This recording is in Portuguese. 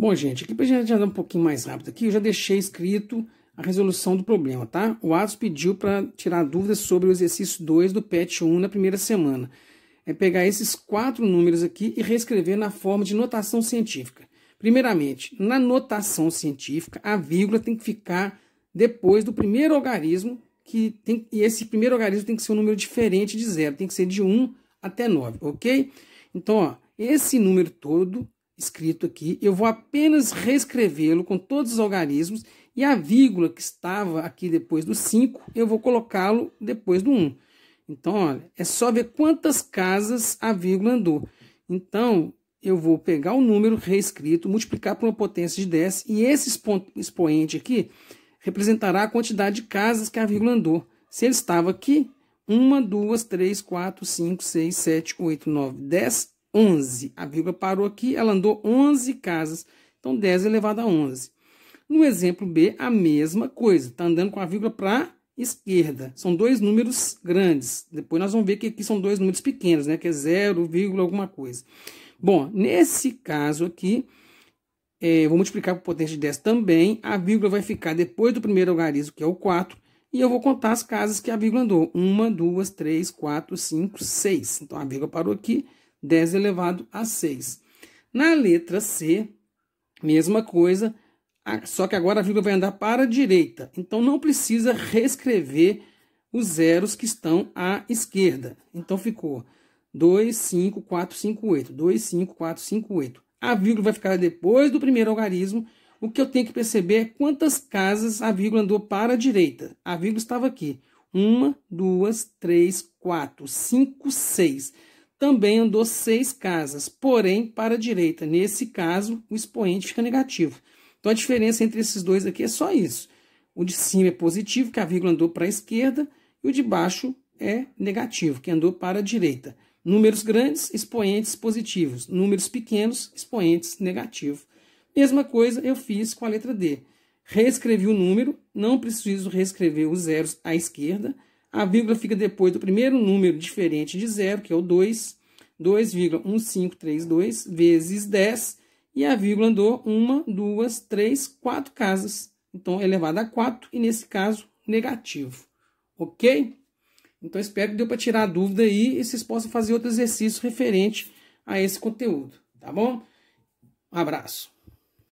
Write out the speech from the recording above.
Bom, gente, aqui para a gente andar um pouquinho mais rápido aqui, eu já deixei escrito a resolução do problema, tá? O Atos pediu para tirar dúvidas sobre o exercício 2 do PET 1 na primeira semana. É pegar esses quatro números aqui e reescrever na forma de notação científica. Primeiramente, na notação científica, a vírgula tem que ficar depois do primeiro algarismo, que tem, e esse primeiro algarismo tem que ser um número diferente de zero, tem que ser de 1 até 9, ok? Então, ó, esse número todo escrito aqui, eu vou apenas reescrevê-lo com todos os algarismos e a vírgula que estava aqui depois do 5, eu vou colocá-lo depois do 1. Um. Então, olha, é só ver quantas casas a vírgula andou. Então, eu vou pegar o número reescrito, multiplicar por uma potência de 10, e esse expoente aqui representará a quantidade de casas que a vírgula andou. Se ele estava aqui, 1, 2, 3, 4, 5, 6, 7, 8, 9, 10, 11. A vírgula parou aqui, ela andou 11 casas. Então, 10 elevado a 11. No exemplo B, a mesma coisa. Está andando com a vírgula para esquerda. São dois números grandes. Depois nós vamos ver que aqui são dois números pequenos, né? Que é 0, alguma coisa. Bom, nesse caso aqui, é, vou multiplicar por potência de 10 também. A vírgula vai ficar depois do primeiro algarismo, que é o 4. E eu vou contar as casas que a vírgula andou. 1, 2, 3, 4, 5, 6. Então, a vírgula parou aqui. 10 elevado a 6. Na letra C, mesma coisa, só que agora a vírgula vai andar para a direita. Então, não precisa reescrever os zeros que estão à esquerda. Então, ficou 2, 5, 4, 5, 8. 2, 5, 4, 5, 8. A vírgula vai ficar depois do primeiro algarismo. O que eu tenho que perceber é quantas casas a vírgula andou para a direita. A vírgula estava aqui. 1, 2, 3, 4, 5, 6 também andou seis casas, porém para a direita. Nesse caso, o expoente fica negativo. Então a diferença entre esses dois aqui é só isso. O de cima é positivo, que a vírgula andou para a esquerda, e o de baixo é negativo, que andou para a direita. Números grandes, expoentes positivos. Números pequenos, expoentes negativos. Mesma coisa eu fiz com a letra D. Reescrevi o número, não preciso reescrever os zeros à esquerda. A vírgula fica depois do primeiro número diferente de zero, que é o 2, 2,1532 vezes 10, e a vírgula andou 1, 2, 3, 4 casas. Então, é elevado a 4, e nesse caso, negativo. Ok? Então, espero que deu para tirar a dúvida aí e vocês possam fazer outro exercício referente a esse conteúdo. Tá bom? Um abraço.